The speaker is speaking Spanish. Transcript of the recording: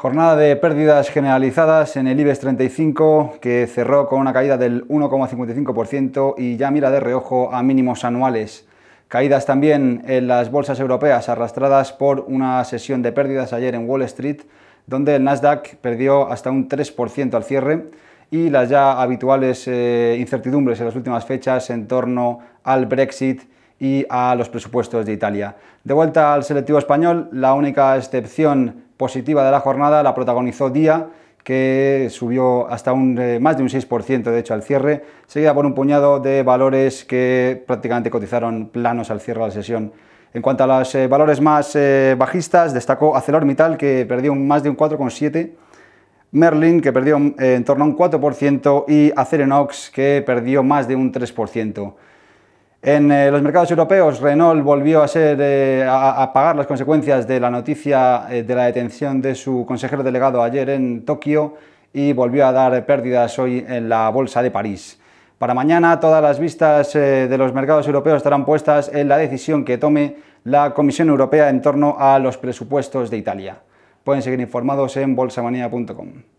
Jornada de pérdidas generalizadas en el IBEX 35 que cerró con una caída del 1,55% y ya mira de reojo a mínimos anuales. Caídas también en las bolsas europeas arrastradas por una sesión de pérdidas ayer en Wall Street, donde el Nasdaq perdió hasta un 3% al cierre y las ya habituales eh, incertidumbres en las últimas fechas en torno al Brexit y a los presupuestos de Italia. De vuelta al selectivo español, la única excepción positiva de la jornada la protagonizó Día, que subió hasta un, eh, más de un 6% de hecho al cierre, seguida por un puñado de valores que prácticamente cotizaron planos al cierre de la sesión. En cuanto a los eh, valores más eh, bajistas, destacó ArcelorMittal, que perdió más de un 4,7%, Merlin, que perdió en torno a un 4%, y Acerenox, que perdió más de un 3%. En eh, los mercados europeos, Renault volvió eh, a, pagar las consecuencias de la noticia eh, de la detención de su consejero delegado ayer en Tokio y volvió a dar pérdidas hoy en la Bolsa de París. Para mañana todas las vistas de los mercados europeos estarán puestas en la decisión que tome la Comisión Europea en torno a los presupuestos de Italia. Pueden seguir informados en bolsamanía.com.